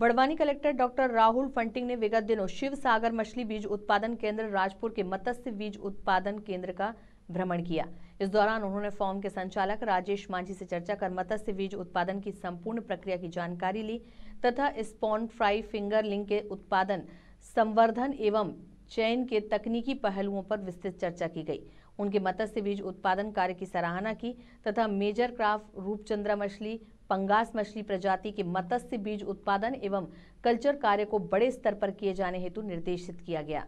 Barwani collector doctor Rahul Phanting ने विगत दिनों शिव सागर मछली बीज उत्पादन केंद्र राजपुर के मत्स्य बीज उत्पादन केंद्र का भ्रमण किया इस दौरान उन्होंने फॉर्म के संचालक राजेश मांझी से चर्चा कर मत्स्य बीज उत्पादन की संपूर्ण प्रक्रिया की जानकारी ली तथा स्पॉन फ्राई फिंगर फिंगरलिंग के उत्पादन संवर्धन एवं चयन के तकनीकी पहलुओं पर विस्तृत चर्चा की गई उनके मत्स्य बीज उत्पादन कार्य की सराहना की तथा मेजर क्राफ्ट रूपचंद्रा मछली पंगास मछली प्रजाति के मत्स्य बीज उत्पादन एवं कल्चर कार्य को बड़े स्तर पर किए जाने हेतु निर्देशित किया गया